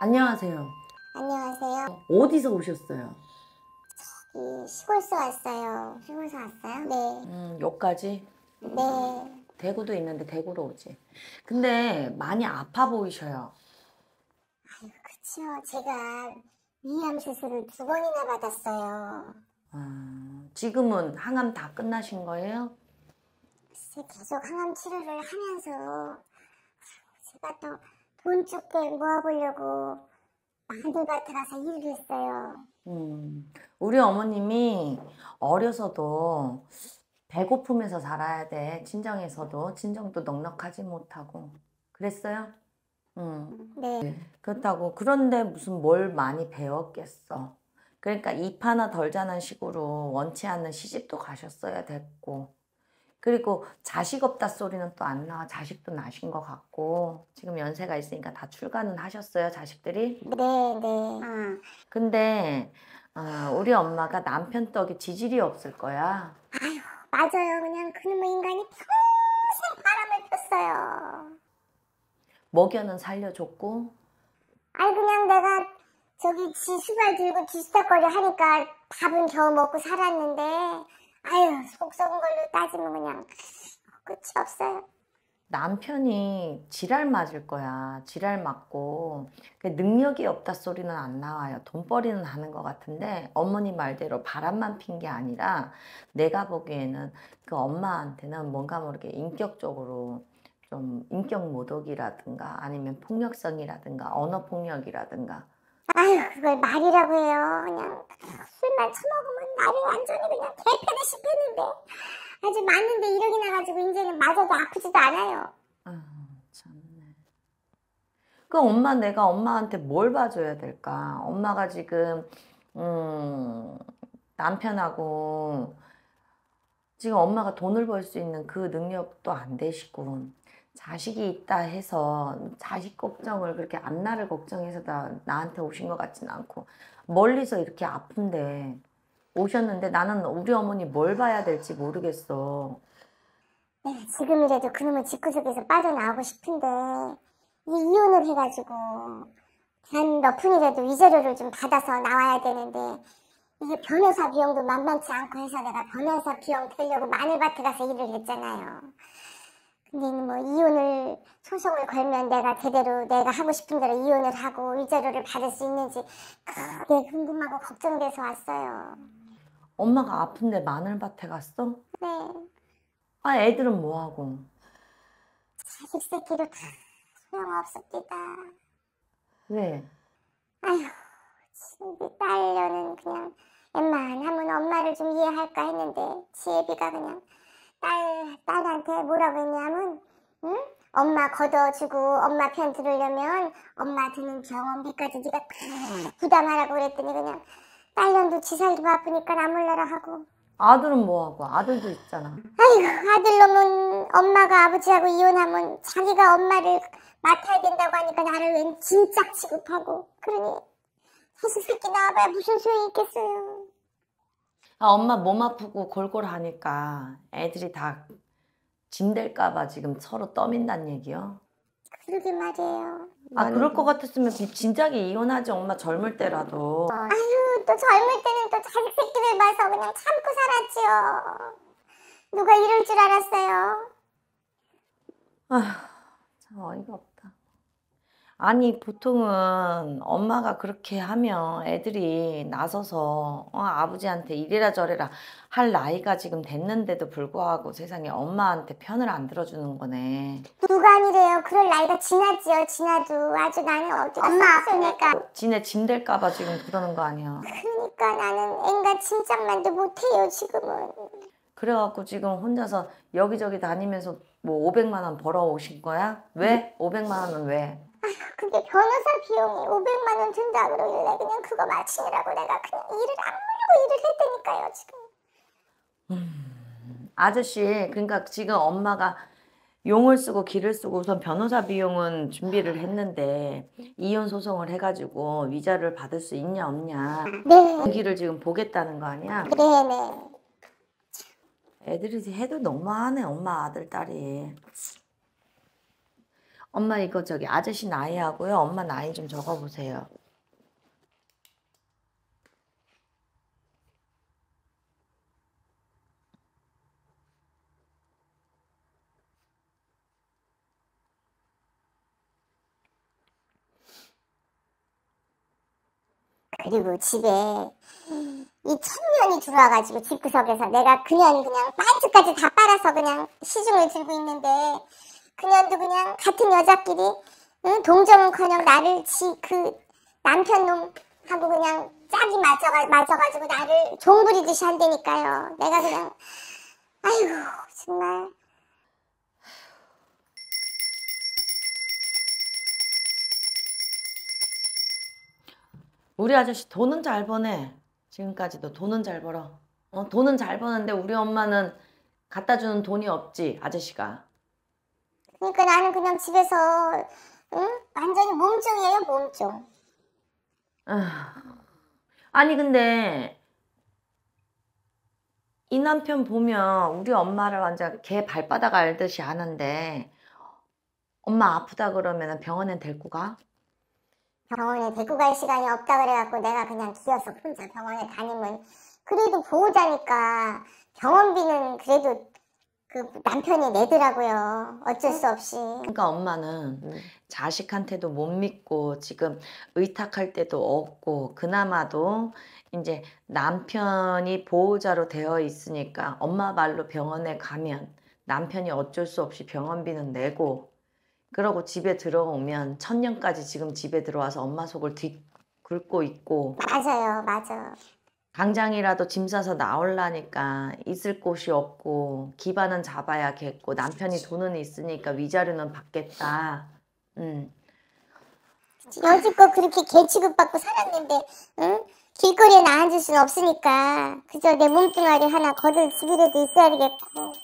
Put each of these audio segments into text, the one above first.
안녕하세요. 안녕하세요. 어디서 오셨어요? 저기 시골서 왔어요. 시골서 왔어요? 네. 음, 여기까지? 네. 대구도 있는데 대구로 오지. 근데 많이 아파 보이셔요. 아유, 그치 제가 위암 수술을 두 번이나 받았어요. 아, 지금은 항암 다 끝나신 거예요? 글쎄, 계속 항암 치료를 하면서 제가 또돈 적게 모아보려고 마늘밭에 가서 일을 했어요. 음, 우리 어머님이 어려서도 배고프면서 살아야 돼. 친정에서도 친정도 넉넉하지 못하고 그랬어요. 음. 네. 네. 그렇다고 그런데 무슨 뭘 많이 배웠겠어. 그러니까 입 하나 덜 자는 식으로 원치 않는 시집도 가셨어야 됐고 그리고 자식 없다 소리는 또 안 나와. 자식도 나신 것 같고 지금 연세가 있으니까 다 출가는 하셨어요 자식들이? 네, 네. 아. 근데 어, 우리 엄마가 남편 떡에 지질이 없을 거야. 아유, 맞아요. 그냥 그놈의 인간이 평생 바람을 폈어요. 먹여는 살려줬고? 아니 그냥 내가 저기 지수발 들고 지스닥거리 하니까 밥은 겨우 먹고 살았는데 아유 속 썩은 걸로 따지면 그냥 끝이 없어요. 남편이 지랄 맞을 거야. 지랄 맞고 그 능력이 없다 소리는 안 나와요. 돈벌이는 하는 것 같은데 어머니 말대로 바람만 핀 게 아니라 내가 보기에는 그 엄마한테는 뭔가 모르게 인격적으로 좀 인격 모독이라든가 아니면 폭력성이라든가 언어 폭력이라든가 아유 그걸 말이라고 해요. 그냥 술만 처먹으면 나를 완전히 그냥 개패듯이 패는데 아주 맞는데 이러기 나가지고 이제는 맞아도 아프지도 않아요. 아, 참네. 그 엄마 내가 엄마한테 뭘 봐줘야 될까? 엄마가 지금 음 남편하고 지금 엄마가 돈을 벌 수 있는 그 능력도 안 되시고 자식이 있다 해서 자식 걱정을 그렇게 안 나를 걱정해서 나, 나한테 오신 것 같지는 않고 멀리서 이렇게 아픈데 오셨는데 나는 우리 어머니 뭘 봐야 될지 모르겠어. 네, 지금이라도 그놈의 집구석에서 빠져나오고 싶은데 이혼을 해가지고 단몇 푼이라도 위자료를 좀 받아서 나와야 되는데 이게 변호사 비용도 만만치 않고 해서 내가 변호사 비용 들려고 마늘밭에 가서 일을 했잖아요. 근데 네, 뭐 이혼을 소송을 걸면 내가 제대로 내가 하고 싶은 대로 이혼을 하고 위자료를 받을 수 있는지 그게 궁금하고 걱정돼서 왔어요. 엄마가 아픈데 마늘밭에 갔어? 네. 아 애들은 뭐하고? 자식 새끼도 다소용없었니다 왜? 아휴 친구 딸려는 그냥 웬만하면 엄마를 좀 이해할까 했는데 지혜비가 그냥 딸, 딸한테 뭐라고 했냐면, 응? 엄마 걷어주고 엄마 편 들으려면 엄마 드는 병원비까지 네가 부담하라고 그랬더니 그냥 딸년도 지살도 바쁘니까 나 몰라라 하고 아들은 뭐하고 아들도 있잖아 아이고 아들 놈은 엄마가 아버지하고 이혼하면 자기가 엄마를 맡아야 된다고 하니까 나를 왠 진짜 취급하고 그러니 사실 새끼 나와봐야 무슨 소용이 있겠어요 아, 엄마 몸 아프고 골골하니까 애들이 다 짐될까봐 지금 서로 떠민다는 얘기요? 그러게 말이에요. 아 그럴 것 뭐? 같았으면 진작에 이혼하지 엄마 젊을 때라도. 아유 또 젊을 때는 또 자식 새끼들 봐서 그냥 참고 살았지요. 누가 이럴 줄 알았어요. 아휴 참 어이가 없. 아니 보통은 엄마가 그렇게 하면 애들이 나서서 어, 아버지한테 이래라 저래라 할 나이가 지금 됐는데도 불구하고 세상에 엄마한테 편을 안 들어주는 거네. 누가 아니래요. 그럴 나이가 지났지요. 지나도 아주 나는 어디 아, 엄마 아프니까. 지네 짐 될까봐 지금 그러는 거 아니야. 그러니까 나는 앵간 짐짝만도 못해요 지금은. 그래갖고 지금 혼자서 여기저기 다니면서 뭐 500만 원 벌어오신 거야? 왜? 500만 원은 왜? 아휴 그게 변호사 비용이 500만 원 든다 그러길래 그냥 그거 마치느라고 내가 그냥 일을 안 물고 일을 했다니까요 지금. 음, 아저씨 그러니까 지금 엄마가 용을 쓰고 기를 쓰고 우선 변호사 비용은 준비를 했는데 이혼 소송을 해가지고 위자를 받을 수 있냐 없냐 네. 여기를 그 지금 보겠다는 거 아니야? 네네. 네. 애들이 해도 너무하네 엄마 아들 딸이. 엄마 이거 저기 아저씨 나이하고요. 엄마 나이 좀 적어보세요. 그리고 집에 이 청년이 들어와가지고 집구석에서 내가 그냥 그냥 반죽까지 다 빨아서 그냥 시중을 들고 있는데 그년도 그냥 같은 여자끼리 응? 동정은커녕 나를 지 그 남편놈 하고 그냥 짝이 맞아가, 맞아가지고 나를 종부리듯이 한다니까요. 내가 그냥 아이고 정말 우리 아저씨 돈은 잘 버네. 지금까지도 돈은 잘 벌어. 어, 돈은 잘 버는데 우리 엄마는 갖다 주는 돈이 없지, 아저씨가. 그러니까 나는 그냥 집에서 응? 완전히 몸종이에요 몸종. 아. 아니 근데 이 남편 보면 우리 엄마를 완전 개 발바닥 알듯이 아는데 엄마 아프다 그러면 병원에 데리고 가? 병원에 데리고 갈 시간이 없다 그래갖고 내가 그냥 기어서 혼자 병원에 다니면 그래도 보호자니까 병원비는 그래도 그 남편이 내더라고요. 어쩔 수 어? 없이. 그러니까 엄마는 음. 자식한테도 못 믿고 지금 의탁할 때도 없고 그나마도 이제 남편이 보호자로 되어 있으니까 엄마 말로 병원에 가면 남편이 어쩔 수 없이 병원비는 내고 그러고 집에 들어오면 천년까지 지금 집에 들어와서 엄마 속을 뒤 긁고 있고 맞아요, 맞아. 당장이라도 짐 싸서 나올라니까 있을 곳이 없고 기반은 잡아야겠고 남편이 돈은 있으니까 위자료는 받겠다. 응. 여지껏 그렇게 개취급 받고 살았는데 응? 길거리에 나앉을 수는 없으니까 그저 내 몸뚱아리 하나 거들 집이라도 있어야 되겠고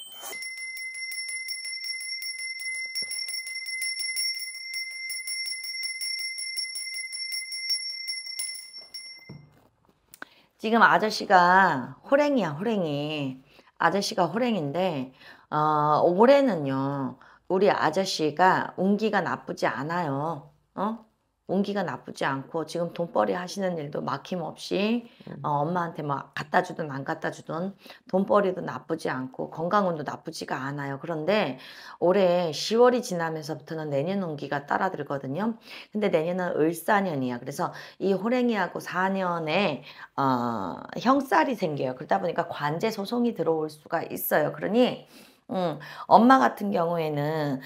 지금 아저씨가 호랭이야 호랭이 아저씨가 호랭인데 어, 올해는요 우리 아저씨가 운기가 나쁘지 않아요 어? 운기가 나쁘지 않고 지금 돈벌이 하시는 일도 막힘없이 음. 어, 엄마한테 막 갖다 주든 안 갖다 주든 돈벌이도 나쁘지 않고 건강운도 나쁘지가 않아요. 그런데 올해 10월이 지나면서부터는 내년 운기가 따라들거든요. 근데 내년은 을사년이야. 그래서 이 호랭이하고 사년에 어, 형살이 생겨요. 그러다 보니까 관제 소송이 들어올 수가 있어요. 그러니 음, 엄마 같은 경우에는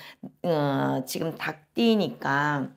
음, 지금 닭띠니까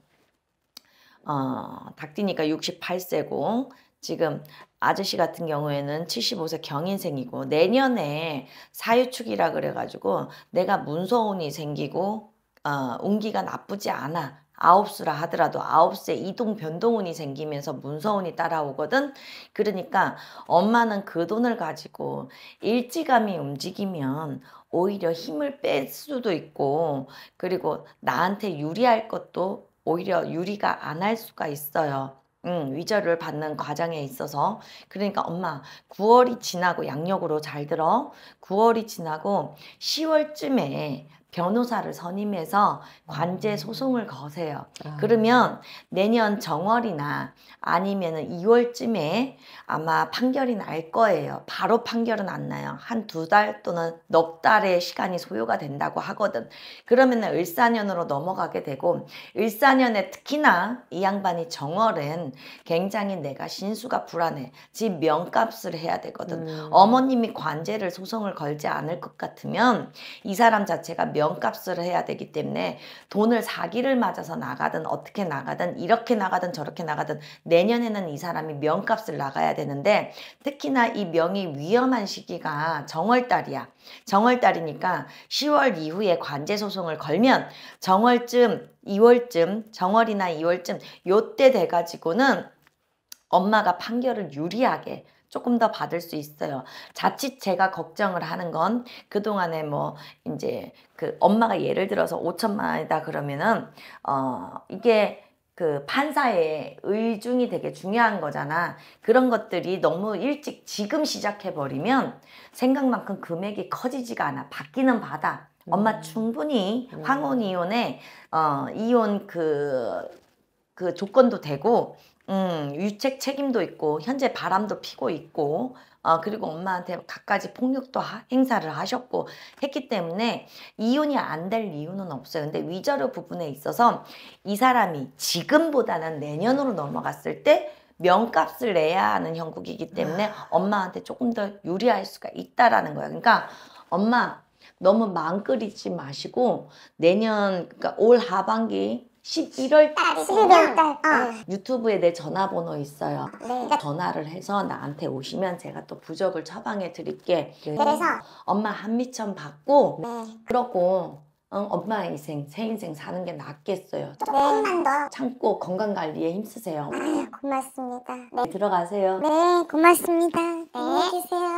어, 닭띠니까 68세고 지금 아저씨 같은 경우에는 75세 경인생이고 내년에 사유축이라 그래가지고 내가 문서운이 생기고 어, 운기가 나쁘지 않아. 아홉수라 하더라도 아홉세 이동 변동운이 생기면서 문서운이 따라오거든. 그러니까 엄마는 그 돈을 가지고 일찌감이 움직이면 오히려 힘을 뺄 수도 있고 그리고 나한테 유리할 것도 오히려 유리가 안 할 수가 있어요. 음, 위자료를 받는 과정에 있어서 그러니까 엄마 9월이 지나고 양력으로 잘 들어 9월이 지나고 10월쯤에 변호사를 선임해서 관제 음. 소송을 거세요. 아. 그러면 내년 정월이나 아니면은 2월쯤에 아마 판결이 날 거예요. 바로 판결은 안 나요. 한 두 달 또는 넉 달의 시간이 소요가 된다고 하거든. 그러면 을사년으로 넘어가게 되고 을사년에 특히나 이 양반이 정월엔 굉장히 내가 신수가 불안해. 집 명값을 해야 되거든. 음. 어머님이 관제를 소송을 걸지 않을 것 같으면 이 사람 자체가 명 명값을 해야 되기 때문에 돈을 사기를 맞아서 나가든 어떻게 나가든 이렇게 나가든 저렇게 나가든 내년에는 이 사람이 명값을 나가야 되는데 특히나 이 명이 위험한 시기가 정월달이야. 정월달이니까 10월 이후에 관제 소송을 걸면 정월쯤 2월쯤 정월이나 2월쯤 요 때 돼가지고는 엄마가 판결을 유리하게 조금 더 받을 수 있어요. 자칫 제가 걱정을 하는 건 그동안에 뭐 이제 그 엄마가 예를 들어서 5천만 원이다 그러면은 어 이게 그 판사의 의중이 되게 중요한 거잖아. 그런 것들이 너무 일찍 지금 시작해버리면 생각만큼 금액이 커지지가 않아. 받기는 받아. 엄마 음. 충분히 음. 황혼 이혼에 어 이혼 그그 그 조건도 되고 음, 유책 책임도 있고 현재 바람도 피고 있고 어, 그리고 엄마한테 갖가지 폭력도 하, 행사를 하셨고 했기 때문에 이혼이 안 될 이유는 없어요. 근데 위자료 부분에 있어서 이 사람이 지금보다는 내년으로 넘어갔을 때 명값을 내야 하는 형국이기 때문에 엄마한테 조금 더 유리할 수가 있다라는 거예요. 그러니까 엄마 너무 망 끓이지 마시고 내년 그러니까 올 하반기 11월 달이 11월 달 어. 네. 유튜브에 내 전화번호 있어요. 아, 네. 그러니까 전화를 해서 나한테 오시면 제가 또 부적을 처방해 드릴게. 네. 그래서 엄마 한미천 받고 네. 그러고 응, 엄마 인생 새 인생 사는 게 낫겠어요. 조금만 네. 더 참고 건강 관리에 힘쓰세요. 아유, 고맙습니다. 네. 들어가세요. 네, 고맙습니다. 안녕히 계세요.